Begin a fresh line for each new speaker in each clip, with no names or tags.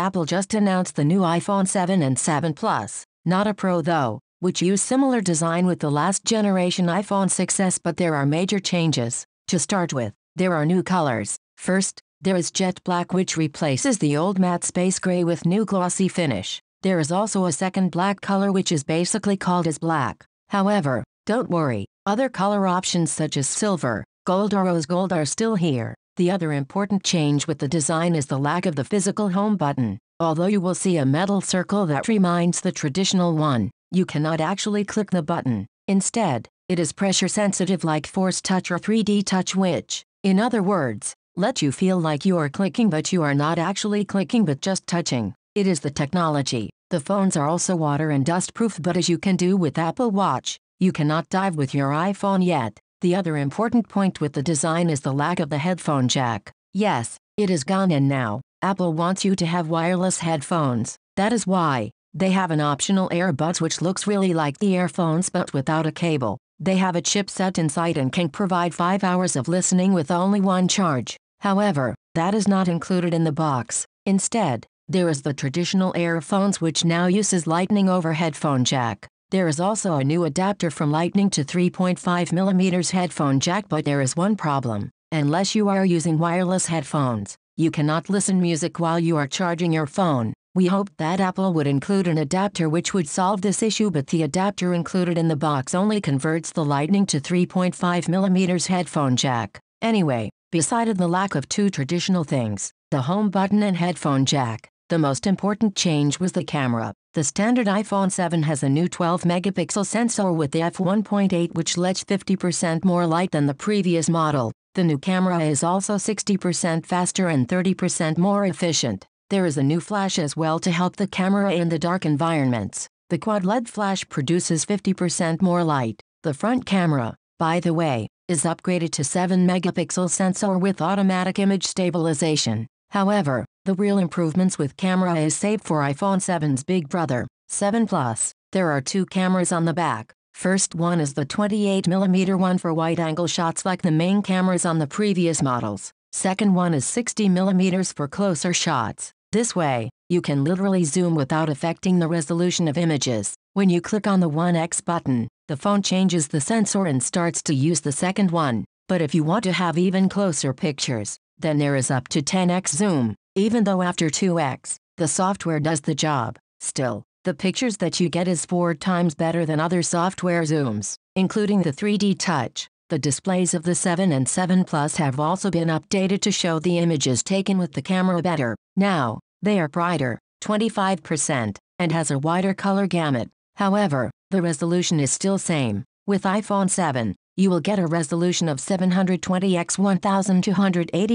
Apple just announced the new iPhone 7 and 7 Plus, not a Pro though, which use similar design with the last generation iPhone 6s but there are major changes. To start with, there are new colors. First, there is jet black which replaces the old matte space gray with new glossy finish. There is also a second black color which is basically called as black. However, don't worry, other color options such as silver, gold or rose gold are still here. The other important change with the design is the lack of the physical home button. Although you will see a metal circle that reminds the traditional one, you cannot actually click the button. Instead, it is pressure sensitive like Force Touch or 3D Touch which, in other words, let you feel like you are clicking but you are not actually clicking but just touching. It is the technology. The phones are also water and dust proof but as you can do with Apple Watch, you cannot dive with your iPhone yet. The other important point with the design is the lack of the headphone jack. Yes, it is gone and now, Apple wants you to have wireless headphones. That is why, they have an optional earbuds which looks really like the earphones but without a cable. They have a chipset inside and can provide 5 hours of listening with only one charge. However, that is not included in the box. Instead, there is the traditional earphones which now uses lightning over headphone jack. There is also a new adapter from Lightning to 3.5mm headphone jack but there is one problem. Unless you are using wireless headphones, you cannot listen music while you are charging your phone. We hoped that Apple would include an adapter which would solve this issue but the adapter included in the box only converts the Lightning to 3.5mm headphone jack. Anyway, besides the lack of two traditional things, the home button and headphone jack, the most important change was the camera. The standard iPhone 7 has a new 12-megapixel sensor with the f1.8 which lets 50% more light than the previous model. The new camera is also 60% faster and 30% more efficient. There is a new flash as well to help the camera in the dark environments. The quad LED flash produces 50% more light. The front camera, by the way, is upgraded to 7 megapixel sensor with automatic image stabilization. However, the real improvements with camera is saved for iPhone 7's big brother, 7 Plus. There are two cameras on the back. First one is the 28mm one for wide-angle shots like the main cameras on the previous models. Second one is 60mm for closer shots. This way, you can literally zoom without affecting the resolution of images. When you click on the 1x button, the phone changes the sensor and starts to use the second one. But if you want to have even closer pictures, then there is up to 10x zoom, even though after 2x, the software does the job. Still, the pictures that you get is four times better than other software zooms, including the 3D Touch. The displays of the 7 and 7 Plus have also been updated to show the images taken with the camera better. Now, they are brighter, 25%, and has a wider color gamut. However, the resolution is still same. With iPhone 7, you will get a resolution of 720x1280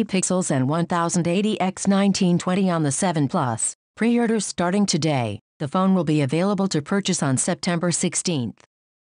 pixels and 1080x1920 on the 7 Plus. Pre-orders starting today. The phone will be available to purchase on September 16th.